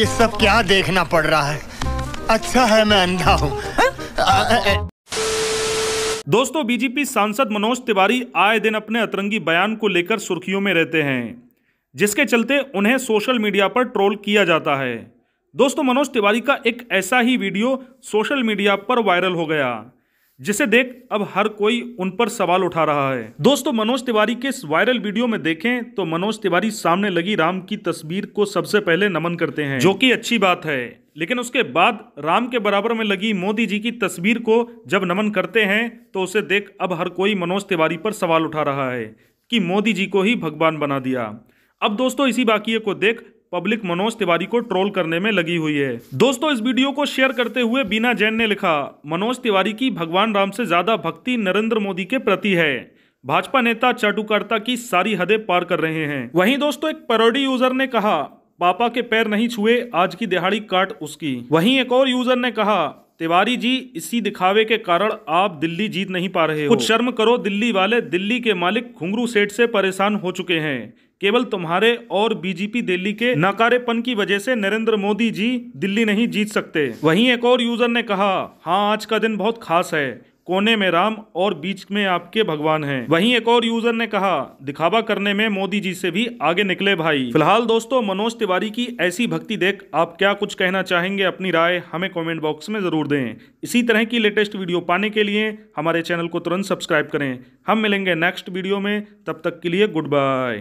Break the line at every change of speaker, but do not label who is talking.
ये सब क्या देखना पड़ रहा है अच्छा है मैं अंधा हूँ दोस्तों बीजेपी सांसद मनोज तिवारी आए दिन अपने अतरंगी बयान को लेकर सुर्खियों में रहते हैं जिसके चलते उन्हें सोशल मीडिया पर ट्रोल किया जाता है दोस्तों मनोज तिवारी का एक ऐसा ही वीडियो सोशल मीडिया पर वायरल हो गया जिसे देख अब हर कोई उन पर सवाल उठा रहा है दोस्तों मनोज तिवारी के इस वायरल वीडियो में देखें तो मनोज तिवारी सामने लगी राम की तस्वीर को सबसे पहले नमन करते हैं जो कि अच्छी बात है लेकिन उसके बाद राम के बराबर में लगी मोदी जी की तस्वीर को जब नमन करते हैं तो उसे देख अब हर कोई मनोज तिवारी पर सवाल उठा रहा है कि मोदी जी को ही भगवान बना दिया अब दोस्तों इसी बाकी को देख पब्लिक मनोज तिवारी को ट्रोल करने में लगी हुई है दोस्तों इस वीडियो को शेयर करते हुए बीना जैन ने लिखा मनोज तिवारी की भगवान राम से ज्यादा भक्ति नरेंद्र मोदी के प्रति है भाजपा नेता चाटुकारिता की सारी हदें पार कर रहे हैं वहीं दोस्तों एक परोडी यूजर ने कहा पापा के पैर नहीं छुए आज की दिहाड़ी काट उसकी वहीं एक और यूजर ने कहा तिवारी जी इसी दिखावे के कारण आप दिल्ली जीत नहीं पा रहे हो कुछ शर्म करो दिल्ली वाले दिल्ली के मालिक घुंगरू सेठ से परेशान हो चुके हैं केवल तुम्हारे और बीजेपी दिल्ली के नकारेपन की वजह से नरेंद्र मोदी जी दिल्ली नहीं जीत सकते वहीं एक और यूजर ने कहा हाँ आज का दिन बहुत खास है कोने में राम और बीच में आपके भगवान हैं वहीं एक और यूजर ने कहा दिखावा करने में मोदी जी से भी आगे निकले भाई फिलहाल दोस्तों मनोज तिवारी की ऐसी भक्ति देख आप क्या कुछ कहना चाहेंगे अपनी राय हमें कॉमेंट बॉक्स में जरूर दें इसी तरह की लेटेस्ट वीडियो पाने के लिए हमारे चैनल को तुरंत सब्सक्राइब करें हम मिलेंगे नेक्स्ट वीडियो में तब तक के लिए गुड बाय